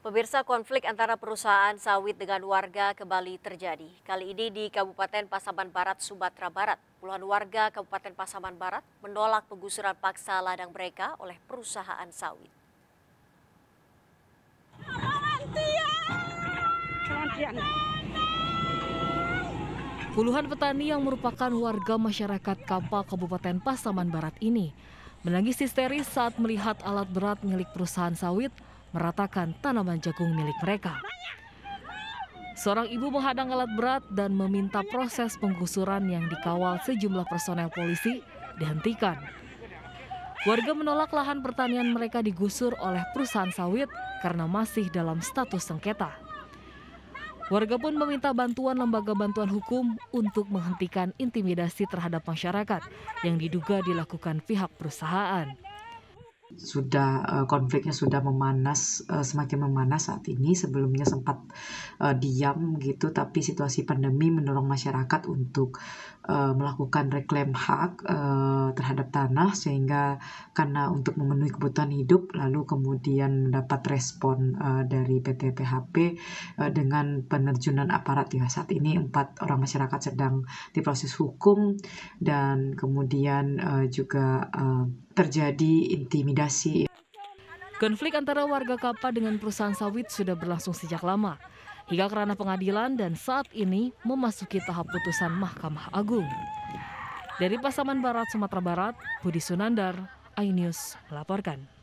Pemirsa konflik antara perusahaan sawit dengan warga kembali terjadi. Kali ini di Kabupaten Pasaman Barat, Sumatera Barat. Puluhan warga Kabupaten Pasaman Barat menolak penggusuran paksa ladang mereka oleh perusahaan sawit. Puluhan petani yang merupakan warga masyarakat Kapal Kabupaten Pasaman Barat ini menangis histeris saat melihat alat berat milik perusahaan sawit meratakan tanaman jagung milik mereka. Seorang ibu menghadang alat berat dan meminta proses penggusuran yang dikawal sejumlah personel polisi dihentikan. Warga menolak lahan pertanian mereka digusur oleh perusahaan sawit karena masih dalam status sengketa. Warga pun meminta bantuan lembaga bantuan hukum untuk menghentikan intimidasi terhadap masyarakat yang diduga dilakukan pihak perusahaan sudah eh, konfliknya sudah memanas eh, semakin memanas saat ini sebelumnya sempat eh, diam gitu tapi situasi pandemi mendorong masyarakat untuk melakukan reklam hak terhadap tanah sehingga karena untuk memenuhi kebutuhan hidup lalu kemudian mendapat respon dari PT PHP dengan penerjunan aparat ya saat ini empat orang masyarakat sedang diproses hukum dan kemudian juga terjadi intimidasi. Konflik antara warga Kapa dengan perusahaan sawit sudah berlangsung sejak lama, hingga kerana pengadilan dan saat ini memasuki tahap putusan Mahkamah Agung. Dari Pasaman Barat, Sumatera Barat, Budi Sunandar, iNews melaporkan.